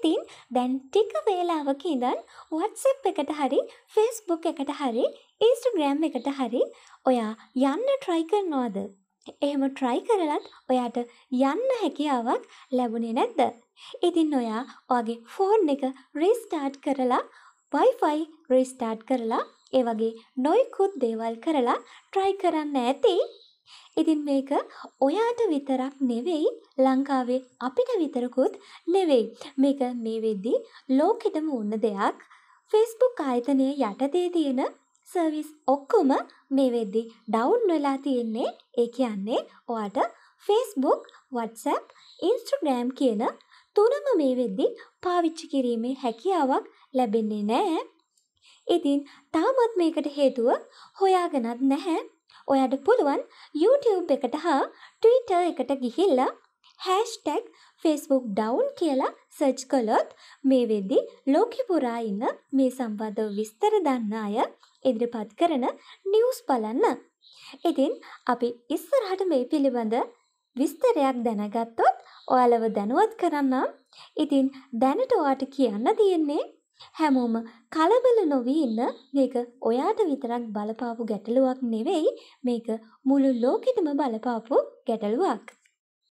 ඉතින් දැන් ටික වේලාවක ඉඳන් වත්සප් එකට හරි ෆෙස්බුක් එකට හරි ඉස්ටග්‍රෑම් එකට හරි ඔයා යන්න ට්‍රයි කරනවාද. එහෙම ට්‍රයි කරලත් ඔයාට යන්න හැකියාවක් ලැබුණේ නැද්ද. ඉතින් ඔයා ඔගේ ෆෝන් එක රිස්ටාර්ට් කරලා වයිෆයි රිස්ටාර්ට් කරලා ඒ වගේ නොයිකුත් දේවල් කරලා ට්‍රයි කරන්න ඇති ඉතින් මේක ඔයාට විතරක් නෙවෙයි ලංකාවේ අපිට විතරකුත් නෙවෙයි. මේක මේ වෙද්දි ලෝකෙටම උන්න දෙයක් ෆෙස්බුක් ආයතනය යටතේ තියෙන සර්විස් ඔක්කොම මේ වෙද්දි ඩවුන් වෙලා තියෙන්නේ ඒ කියන්නේ ඔයාට ෆෙස්බුක් වත්සැප් ඉන්ස්ට්‍රග්‍රෑම් කියන තුනම මේ වෙද්දි පාවිච්චි කිරීමේ හැකියාවක් ලැබෙන්නේ නෑ. ඉතින් තාමත් මේකට හේතුව හොයාගෙනත් නැහැ ඔයාට පුළුවන් YouTube එකට හා ටීටර් එකට ගිහිල්ලා හැෂ්ටැක් ෆස්බුක් ඩවන්් කියලා සර්ච් කළොත් මේ වෙද්දි ලෝකපුරා ඉන්න මේ සම්බන්ධ විස්තර දන්න අය ඉදිරිපත් කරන නිවස් බලන්න. ඉතින් අපි ඉස්සරහට මේ පිළිබඳ විස්තරයක් දැනගත්තොත් ඔයාලව දැනුවත් කරන්නම් ඉතින් දැනට ඔයාට කියන්න තියෙන්නේ හැමෝම කලබල නොවී ඉන්න මේක ඔයාට විතරක් බලපාපු ගැටලුවක් නෙවෙයි මේක මුළු ලෝකෙටම බලපාපු ගැටලුවක්.